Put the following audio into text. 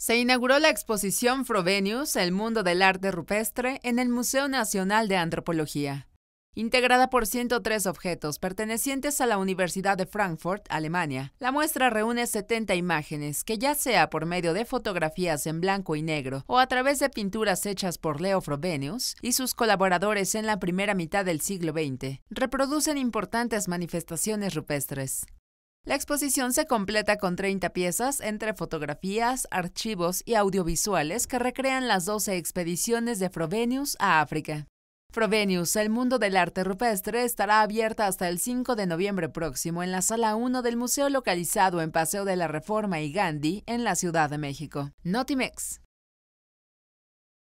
Se inauguró la exposición Frobenius, el mundo del arte rupestre, en el Museo Nacional de Antropología, integrada por 103 objetos pertenecientes a la Universidad de Frankfurt, Alemania. La muestra reúne 70 imágenes que ya sea por medio de fotografías en blanco y negro o a través de pinturas hechas por Leo Frobenius y sus colaboradores en la primera mitad del siglo XX, reproducen importantes manifestaciones rupestres. La exposición se completa con 30 piezas entre fotografías, archivos y audiovisuales que recrean las 12 expediciones de Frobenius a África. Frobenius, el mundo del arte rupestre, estará abierta hasta el 5 de noviembre próximo en la sala 1 del museo localizado en Paseo de la Reforma y Gandhi, en la Ciudad de México. Notimex.